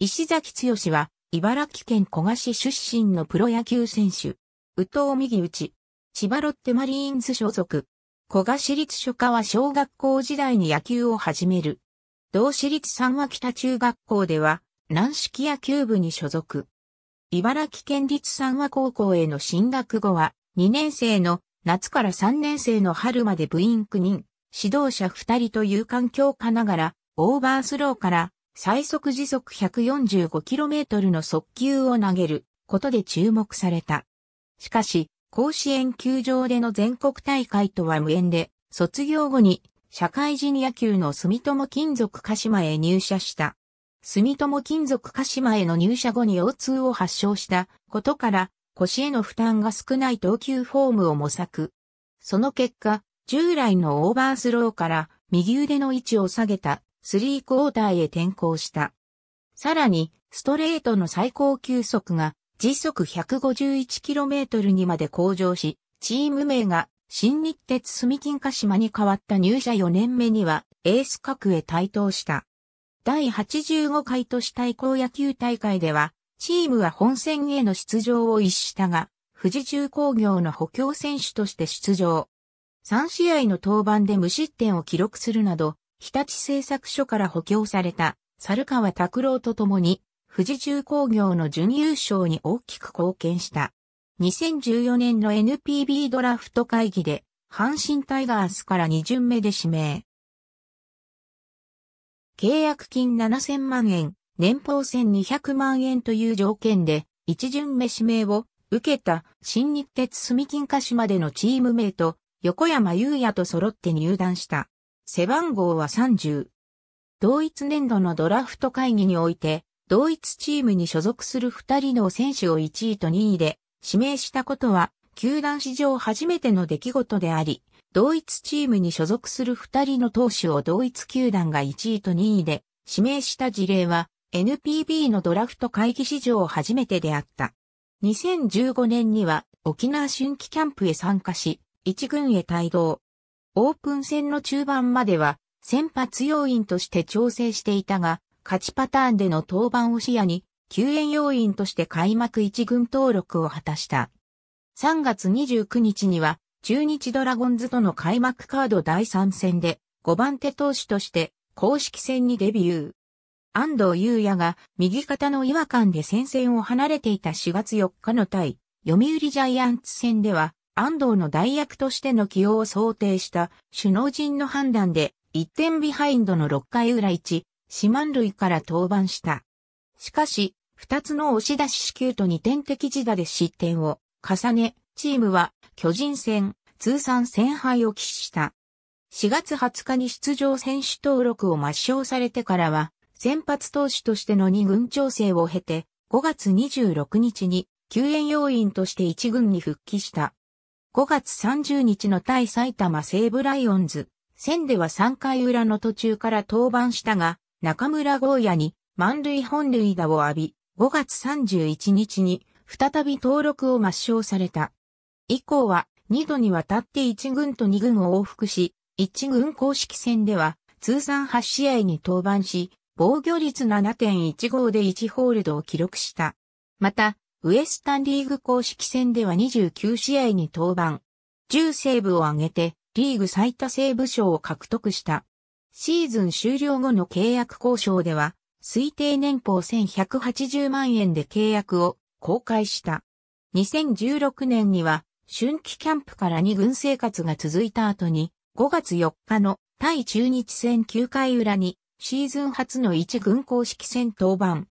石崎剛は、茨城県古賀市出身のプロ野球選手。宇藤右内。千葉ロッテマリーンズ所属。古賀市立初夏は小学校時代に野球を始める。同市立三和北中学校では、軟式野球部に所属。茨城県立三和高校への進学後は、2年生の夏から3年生の春まで部員9人、指導者2人という環境下ながら、オーバースローから最速時速 145km の速球を投げることで注目された。しかし、甲子園球場での全国大会とは無縁で、卒業後に社会人野球の住友金属鹿島へ入社した。住友金属鹿島への入社後に腰痛を発症したことから腰への負担が少ない投球フォームを模索。その結果、従来のオーバースローから右腕の位置を下げたスリークォーターへ転向した。さらに、ストレートの最高球速が時速 151km にまで向上し、チーム名が新日鉄住金鹿島に変わった入社4年目にはエース格へ台頭した。第85回都市対抗野球大会では、チームは本戦への出場を逸したが、富士重工業の補強選手として出場。3試合の登板で無失点を記録するなど、日立製作所から補強された、猿川拓郎と共に、富士重工業の準優勝に大きく貢献した。2014年の NPB ドラフト会議で、阪神タイガースから2巡目で指名。契約金7000万円、年俸1200万円という条件で、1巡目指名を受けた新日鉄住金歌手までのチーム名と横山優也と揃って入団した。背番号は30。同一年度のドラフト会議において、同一チームに所属する2人の選手を1位と2位で指名したことは、球団史上初めての出来事であり、同一チームに所属する2人の投手を同一球団が1位と2位で指名した事例は、NPB のドラフト会議史上初めてであった。2015年には沖縄春季キャンプへ参加し、一軍へ帯同。オープン戦の中盤までは先発要員として調整していたが、勝ちパターンでの登板を視野に、救援要員として開幕一軍登録を果たした。3月29日には、中日ドラゴンズとの開幕カード第3戦で、5番手投手として公式戦にデビュー。安藤優也が右肩の違和感で戦線を離れていた4月4日の対、読売ジャイアンツ戦では、安藤の代役としての起用を想定した首脳陣の判断で1点ビハインドの6回裏1、四万塁から登板した。しかし、2つの押し出し支給と2点的自打で失点を重ね、チームは巨人戦通算戦敗を喫した。4月20日に出場選手登録を抹消されてからは、先発投手としての2軍調整を経て、5月26日に救援要員として1軍に復帰した。5月30日の対埼玉西武ライオンズ戦では3回裏の途中から登板したが、中村豪也に満塁本塁打を浴び、5月31日に再び登録を抹消された。以降は2度にわたって1軍と2軍を往復し、1軍公式戦では通算8試合に登板し、防御率7.15で1ホールドを記録した。また、ウエスタンリーグ公式戦では29試合に登板。10セーブを挙げて、リーグ最多セーブ賞を獲得した。シーズン終了後の契約交渉では、推定年俸1180万円で契約を公開した。2016年には、春季キャンプから2軍生活が続いた後に、5月4日の対中日戦9回裏に、シーズン初の1軍公式戦登板。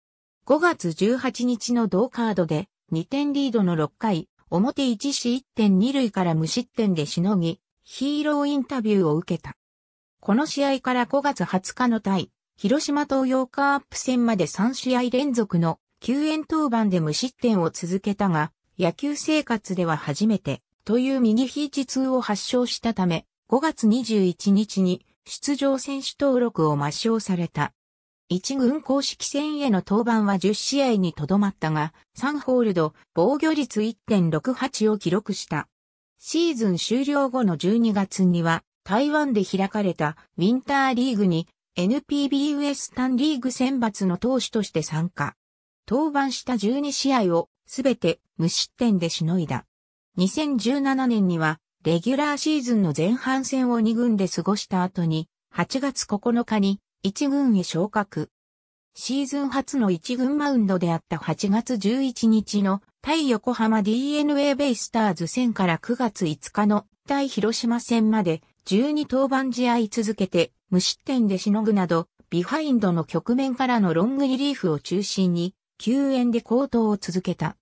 5月18日の同カードで2点リードの6回、表1市1.2塁から無失点でしのぎ、ヒーローインタビューを受けた。この試合から5月20日の対、広島東洋カープ戦まで3試合連続の救援登板で無失点を続けたが、野球生活では初めて、という右肘痛を発症したため、5月21日に出場選手登録を抹消された。一軍公式戦への登板は10試合にとどまったが、3ホールド、防御率1.68を記録した。シーズン終了後の12月には、台湾で開かれたウィンターリーグに NPB ウエスタンリーグ選抜の投手として参加。登板した12試合をすべて無失点でしのいだ。2017年には、レギュラーシーズンの前半戦を2軍で過ごした後に、8月9日に一軍へ昇格。シーズン初の一軍マウンドであった8月11日の対横浜 DNA ベイスターズ戦から9月5日の対広島戦まで12登板試合続けて無失点でしのぐなどビハインドの局面からのロングリリーフを中心に救援で高騰を続けた。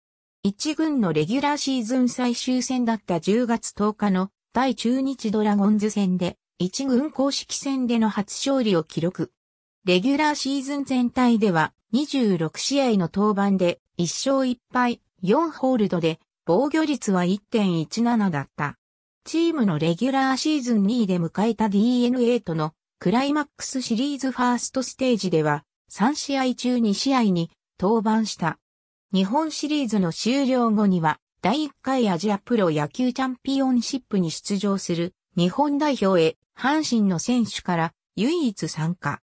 一軍のレギュラーシーズン最終戦だった10月10日の対中日ドラゴンズ戦で1軍公式戦での初勝利を記録。レギュラーシーズン全体では26試合の登板で1勝1敗4ホールドで防御率は1.17だった。チームのレギュラーシーズン2位で迎えた DNA とのクライマックスシリーズファーストステージでは3試合中2試合に登板した。日本シリーズの終了後には第1回アジアプロ野球チャンピオンシップに出場する日本代表へ阪神の選手から唯一参加。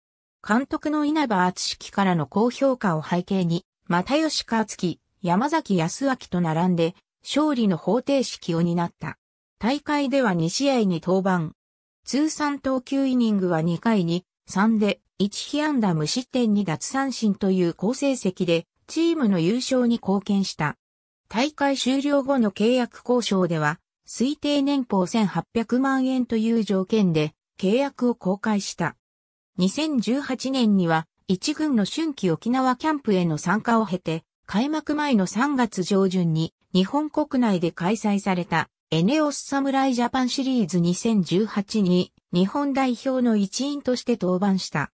監督の稲葉厚樹からの高評価を背景に、又吉克樹、山崎康明と並んで、勝利の方程式を担った。大会では2試合に登板。通算投球イニングは2回に3で1被安打無失点2奪三振という好成績でチームの優勝に貢献した。大会終了後の契約交渉では推定年俸1800万円という条件で契約を公開した。2018年には一軍の春季沖縄キャンプへの参加を経て、開幕前の3月上旬に日本国内で開催されたエネオス侍ジャパンシリーズ2018に日本代表の一員として登板した。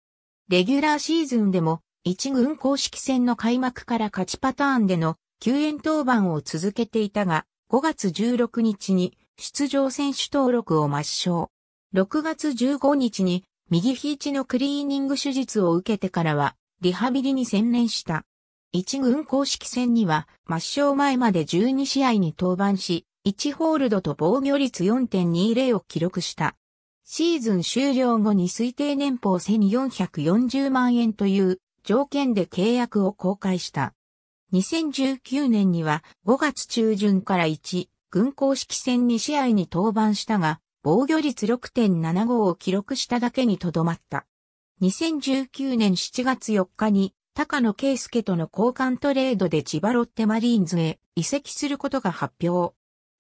レギュラーシーズンでも一軍公式戦の開幕から勝ちパターンでの救援登板を続けていたが、5月16日に出場選手登録を抹消。6月15日に右肘のクリーニング手術を受けてからはリハビリに専念した。1軍公式戦には抹消前まで12試合に登板し、1ホールドと防御率4.20を記録した。シーズン終了後に推定年俸1440万円という条件で契約を公開した。2019年には5月中旬から1軍公式戦2試合に登板したが、防御率6.75を記録しただけにとどまった。2019年7月4日に高野圭介との交換トレードで千葉ロッテマリーンズへ移籍することが発表。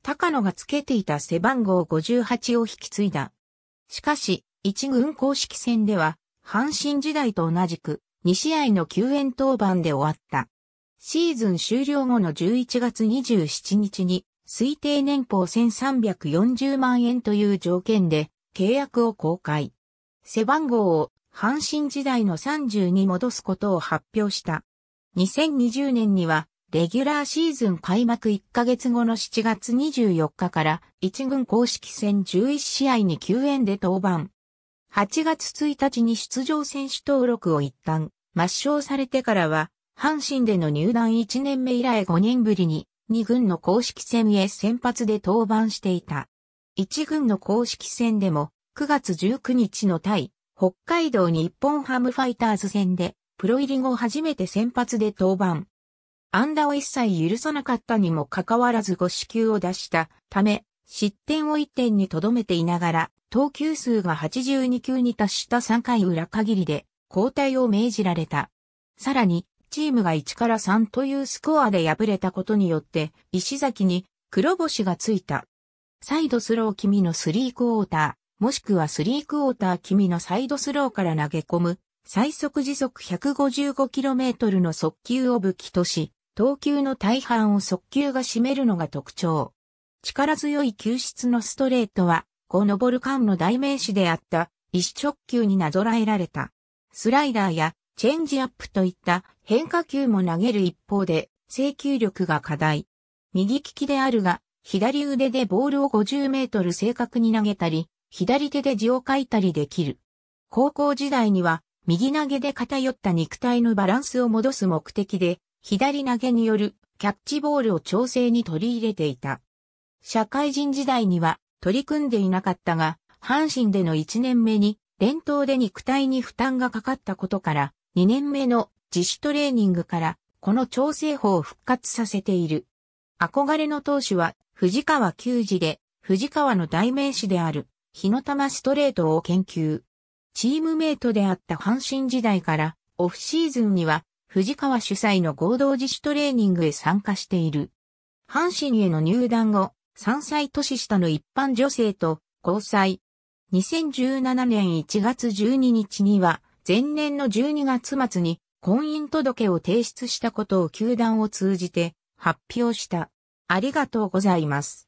高野がつけていた背番号58を引き継いだ。しかし、一軍公式戦では、阪神時代と同じく、2試合の救援登板で終わった。シーズン終了後の11月27日に、推定年俸1340万円という条件で、契約を公開。背番号を阪神時代の30に戻すことを発表した。2020年には、レギュラーシーズン開幕1ヶ月後の7月24日から1軍公式戦11試合に9円で登板。8月1日に出場選手登録を一旦抹消されてからは阪神での入団1年目以来5年ぶりに、2軍の公式戦へ先発で登板していた。1軍の公式戦でも、9月19日の対、北海道日本ハムファイターズ戦で、プロ入り後初めて先発で登板。安打を一切許さなかったにもかかわらず5支球を出したため、失点を1点に留めていながら、投球数が82球に達した3回裏限りで、交代を命じられた。さらに、チームが1から3というスコアで敗れたことによって、石崎に黒星がついた。サイドスロー君のスリークォーター、もしくはスリークォーター君のサイドスローから投げ込む、最速時速 155km の速球を武器とし、投球の大半を速球が占めるのが特徴。力強い球質のストレートは、こうボルカンの代名詞であった、一直球になぞらえられた。スライダーやチェンジアップといった変化球も投げる一方で、制球力が課題。右利きであるが、左腕でボールを50メートル正確に投げたり、左手で字を書いたりできる。高校時代には、右投げで偏った肉体のバランスを戻す目的で、左投げによるキャッチボールを調整に取り入れていた。社会人時代には取り組んでいなかったが、阪神での1年目に、連投で肉体に負担がかかったことから、2年目の自主トレーニングからこの調整法を復活させている。憧れの投手は藤川球児で、藤川の代名詞である、日の玉ストレートを研究。チームメイトであった阪神時代から、オフシーズンには、藤川主催の合同自主トレーニングへ参加している。阪神への入団後、3歳年下の一般女性と交際。2017年1月12日には、前年の12月末に婚姻届を提出したことを球団を通じて発表した。ありがとうございます。